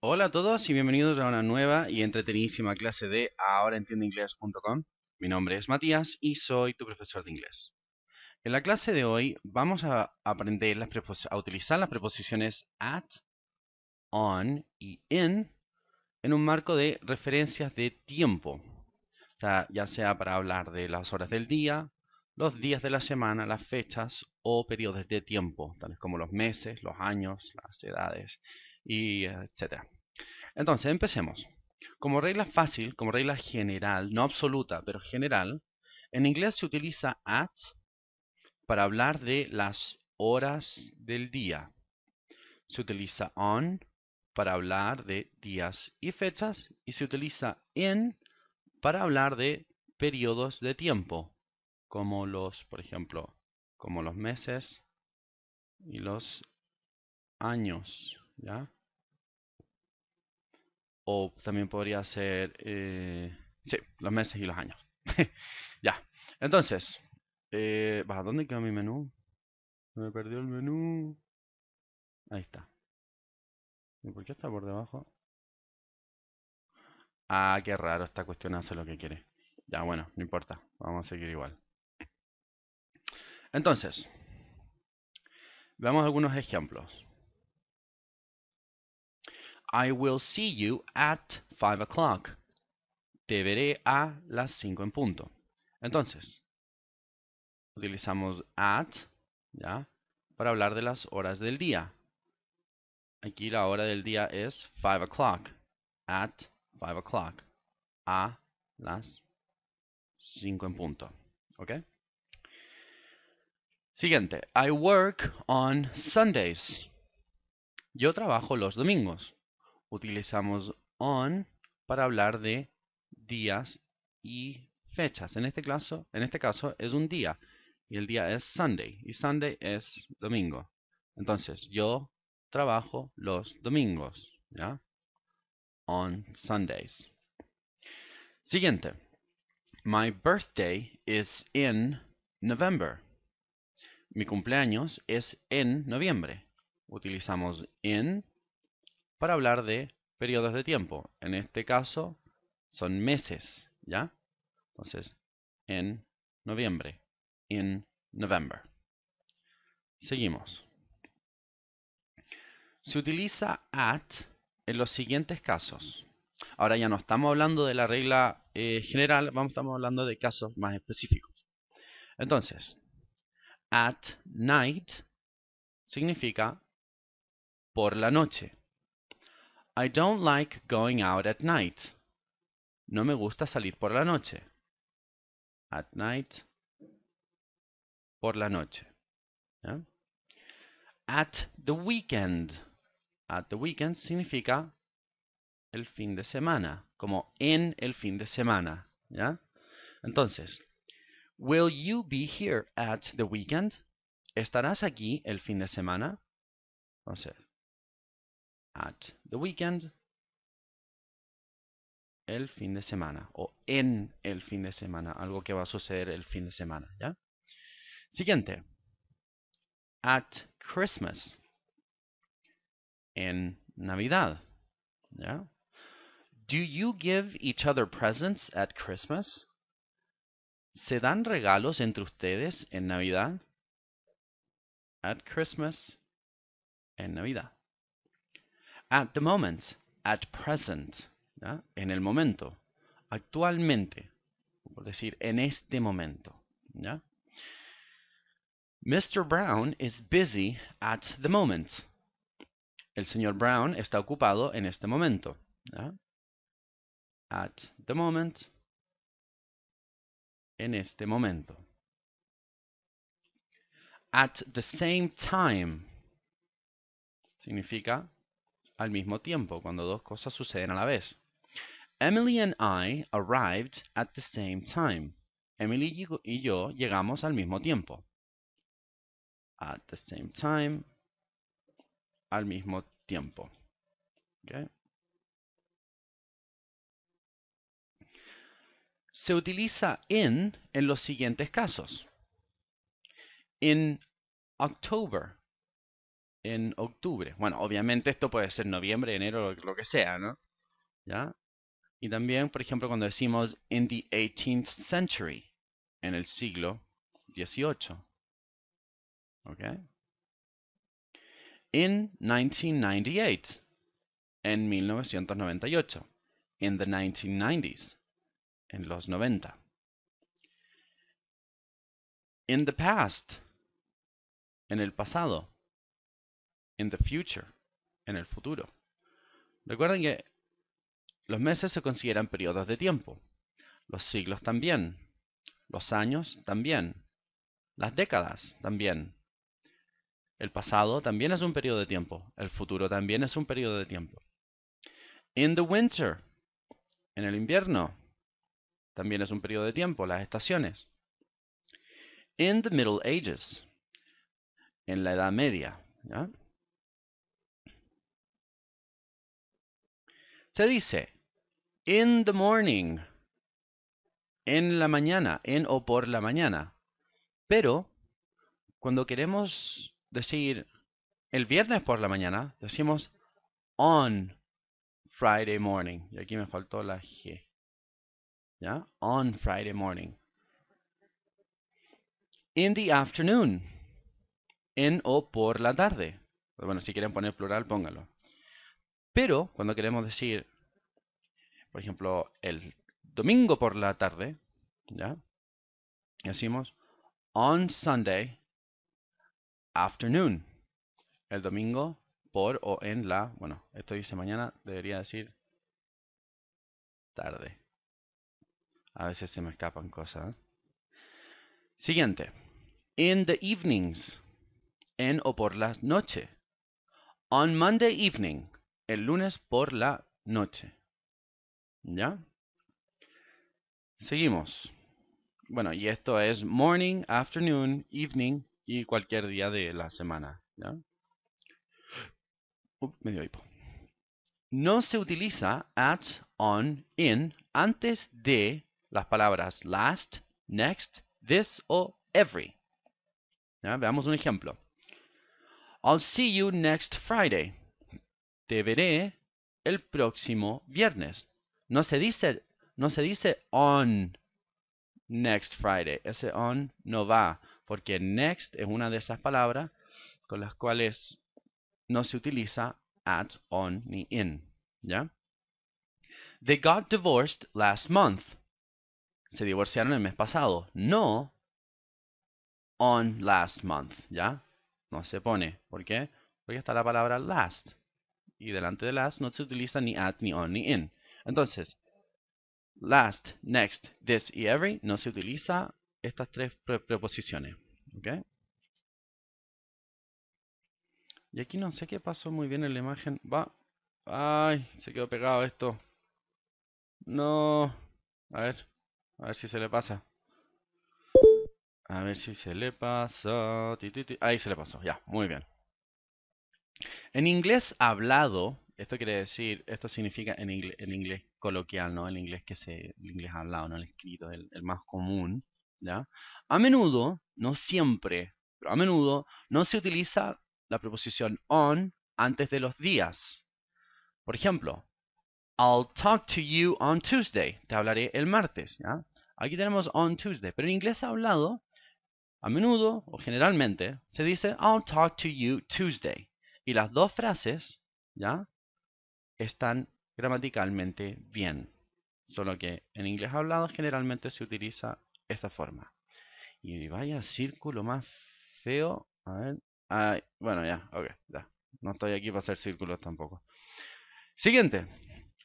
Hola a todos y bienvenidos a una nueva y entretenidísima clase de inglés.com. Mi nombre es Matías y soy tu profesor de inglés. En la clase de hoy vamos a aprender a utilizar las preposiciones at, on y in en un marco de referencias de tiempo. ya sea para hablar de las horas del día, los días de la semana, las fechas o periodos de tiempo, tales como los meses, los años, las edades, y etcétera. Entonces, empecemos. Como regla fácil, como regla general, no absoluta, pero general, en inglés se utiliza at para hablar de las horas del día. Se utiliza on para hablar de días y fechas y se utiliza en para hablar de periodos de tiempo, como los, por ejemplo, como los meses y los años, ¿ya? O también podría ser... Eh, sí, los meses y los años. ya. Entonces... Eh, ¿A dónde queda mi menú? Me perdió el menú. Ahí está. ¿Y por qué está por debajo? Ah, qué raro, esta cuestión hace lo que quiere. Ya, bueno, no importa. Vamos a seguir igual. Entonces, veamos algunos ejemplos. I will see you at 5 o'clock. Te veré a las 5 en punto. Entonces, utilizamos at, ¿ya? Para hablar de las horas del día. Aquí la hora del día es 5 o'clock. At 5 o'clock. A las 5 en punto. ¿Ok? Siguiente. I work on Sundays. Yo trabajo los domingos utilizamos on para hablar de días y fechas. En este, caso, en este caso es un día y el día es Sunday y Sunday es domingo. Entonces yo trabajo los domingos, On Sundays. Siguiente. My birthday is in November. Mi cumpleaños es en noviembre. Utilizamos in para hablar de periodos de tiempo. En este caso son meses, ¿ya? Entonces, en noviembre, en November. Seguimos. Se utiliza at en los siguientes casos. Ahora ya no estamos hablando de la regla eh, general, vamos, estamos hablando de casos más específicos. Entonces, at night significa por la noche. I don't like going out at night. No me gusta salir por la noche. At night. Por la noche. At the weekend. At the weekend significa el fin de semana, como en el fin de semana, ¿ya? Entonces, will you be here at the weekend? ¿Estarás aquí el fin de semana? Entonces, at the weekend, el fin de semana o en el fin de semana, algo que va a suceder el fin de semana, ¿ya? Siguiente. At Christmas. En Navidad, ¿ya? Do you give each other presents at Christmas? ¿Se dan regalos entre ustedes en Navidad? At Christmas. En Navidad. At the moment, at present, ¿ya? en el momento, actualmente, por decir, en este momento, ¿ya? Mr. Brown is busy at the moment. El señor Brown está ocupado en este momento, ¿ya? At the moment, en este momento. At the same time significa al mismo tiempo, cuando dos cosas suceden a la vez. Emily and I arrived at the same time. Emily y yo llegamos al mismo tiempo. At the same time. Al mismo tiempo. Se utiliza in en los siguientes casos. In October, en octubre. Bueno, obviamente esto puede ser noviembre, enero, lo que sea, ¿no? ¿Ya? Y también, por ejemplo, cuando decimos in the 18th century, en el siglo XVIII. ¿Ok? In 1998, en 1998. In the 1990s, en los 90. In the past, en el pasado in the future, en el futuro. Recuerden que los meses se consideran periodos de tiempo, los siglos también, los años también, las décadas también. El pasado también es un periodo de tiempo, el futuro también es un periodo de tiempo. In the winter, en el invierno, también es un periodo de tiempo, las estaciones. In the Middle Ages, en la Edad Media. ¿ya? Se dice in the morning, en la mañana, en o por la mañana. Pero cuando queremos decir el viernes por la mañana, decimos on Friday morning. Y aquí me faltó la G. ¿Ya? On Friday morning. In the afternoon. En o por la tarde. Bueno, si quieren poner plural, póngalo. Pero cuando queremos decir, por ejemplo, el domingo por la tarde, ¿ya? Decimos on Sunday afternoon. El domingo por o en la, bueno, esto dice mañana, debería decir tarde. A veces se me escapan cosas. Siguiente. In the evenings. En o por la noche. On Monday evening el lunes por la noche. ¿Ya? Seguimos. Bueno, y esto es morning, afternoon, evening y cualquier día de la semana. ¿ya? medio No se utiliza at, on, in antes de las palabras last, next, this o every. Veamos un ejemplo. I'll see you next Friday te veré el próximo viernes. No se dice, no se dice on next Friday. Ese on no va, porque next es una de esas palabras con las cuales no se utiliza at, on ni in. ¿Ya? They got divorced last month. Se divorciaron el mes pasado. No on last month. ¿Ya? No se pone. ¿Por qué? Porque está la palabra last y delante de las no se utiliza ni at, ni on, ni in. Entonces, last, next, this y every no se utiliza estas tres preposiciones. ¿okay? Y aquí no sé qué pasó muy bien en la imagen. Va. Ay, se quedó pegado esto. No. A ver. A ver si se le pasa. A ver si se le pasa. Ahí se le pasó. Ya, muy bien. En inglés hablado, esto quiere decir, esto significa en, inglés coloquial, ¿no? El inglés que se, el inglés hablado, no el escrito, el, el más común, ¿ya? A menudo, no siempre, pero a menudo no se utiliza la preposición on antes de los días. Por ejemplo, I'll talk to you on Tuesday. Te hablaré el martes, ¿ya? Aquí tenemos on Tuesday, pero en inglés hablado, a menudo o generalmente se dice I'll talk to you Tuesday. Y las dos frases, ¿ya? Están gramaticalmente bien. Solo que en inglés hablado generalmente se utiliza esta forma. Y vaya círculo más feo. A ver. bueno, ya, ok, ya. No estoy aquí para hacer círculos tampoco. Siguiente.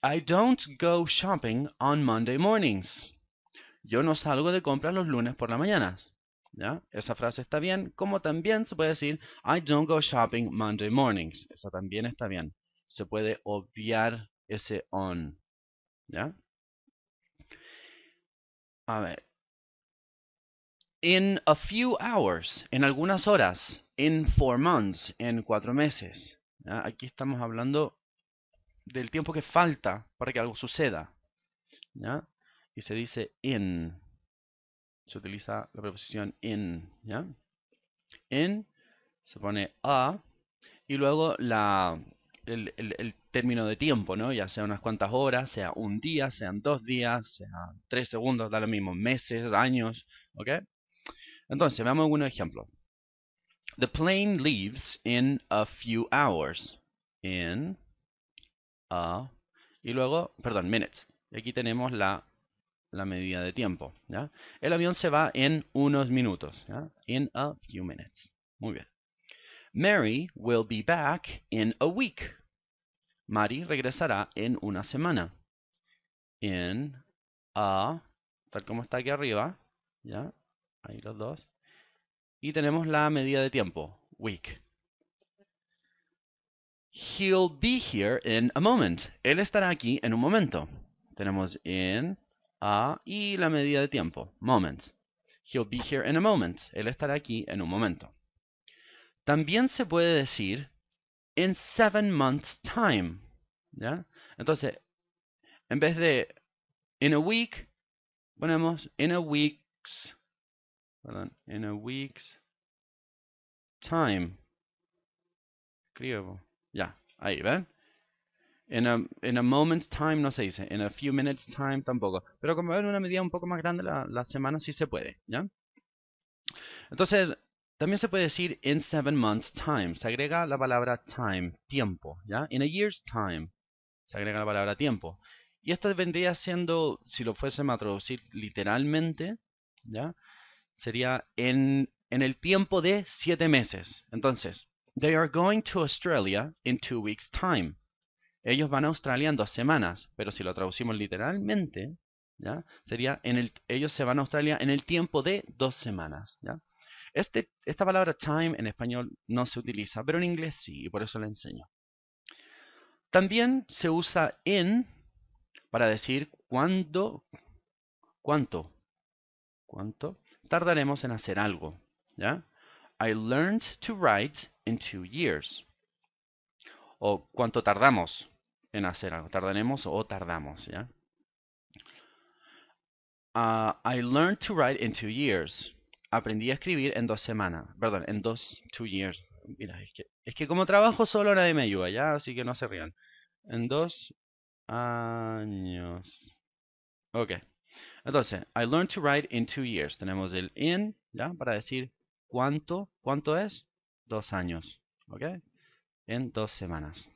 I don't go shopping on Monday mornings. Yo no salgo de compras los lunes por la mañana. Esa frase está bien, como también se puede decir I don't go shopping Monday mornings. Esa también está bien. Se puede obviar ese on, ¿ya? A ver. In a few hours, en algunas horas, in four months, en cuatro meses. Aquí estamos hablando del tiempo que falta para que algo suceda. Y se dice in se utiliza la preposición in, ¿ya? In se pone a y luego la, el, término de tiempo, ¿no? Ya sea unas cuantas horas, sea un día, sean dos días, sean tres segundos, da lo mismo, meses, años, ¿ok? Entonces, veamos un ejemplo. The plane leaves in a few hours. In a... Y luego, perdón, minutes. Y aquí tenemos la la medida de tiempo. ¿ya? El avión se va en unos minutos. ¿ya? In a few minutes. Muy bien. Mary will be back in a week. Mary regresará en una semana. In a, tal como está aquí arriba, ¿ya? Ahí los dos. Y tenemos la medida de tiempo, week. He'll be here in a moment. Él estará aquí en un momento. Tenemos in Ah, y la medida de tiempo, moment. He'll be here in a moment. Él estará aquí en un momento. También se puede decir in seven months time. ¿Ya? Entonces, en vez de in a week, ponemos in a week's, perdón, in a week's time. Escribo. Ya, ahí, ¿ven? En a, in a moment's time no se dice, en a few minutes time tampoco. Pero como en una medida un poco más grande la, semana sí se puede, ¿ya? Entonces, también se puede decir in seven months time. Se agrega la palabra time, tiempo, ¿ya? In a year's time. Se agrega la palabra tiempo. Y esto vendría siendo, si lo fuésemos a traducir literalmente, ¿ya? Sería en, en el tiempo de siete meses. Entonces, they are going to Australia in two weeks time. Ellos van a Australia en dos semanas, pero si lo traducimos literalmente, ¿ya? Sería, en el, ellos se van a Australia en el tiempo de dos semanas, Este, esta palabra time en español no se utiliza, pero en inglés sí, y por eso la enseño. También se usa in para decir cuándo, cuánto, cuánto tardaremos en hacer algo, ¿ya? I learned to write in two years. O cuánto tardamos en hacer algo. Tardaremos o tardamos, ¿ya? Ah, I learned to write in two years. Aprendí a escribir en dos semanas. Perdón, en dos, two years. Mira, es que, es que como trabajo solo nadie me ayuda, ¿ya? Así que no se rían. En dos años. Ok. Entonces, I learned to write in two years. Tenemos el in, ¿ya? Para decir cuánto, cuánto es. Dos años. Ok. En dos semanas.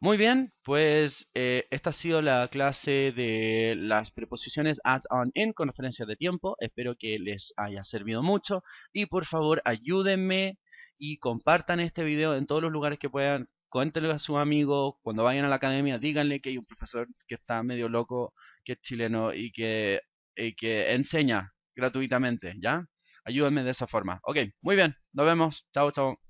Muy bien, pues eh, esta ha sido la clase de las preposiciones at, on, in con referencia de tiempo. Espero que les haya servido mucho y por favor ayúdenme y compartan este video en todos los lugares que puedan. Cuéntenlo a su amigo cuando vayan a la academia díganle que hay un profesor que está medio loco, que es chileno y que, enseña gratuitamente, ¿ya? Ayúdenme de esa forma. Ok, muy bien, nos vemos. Chao, chao.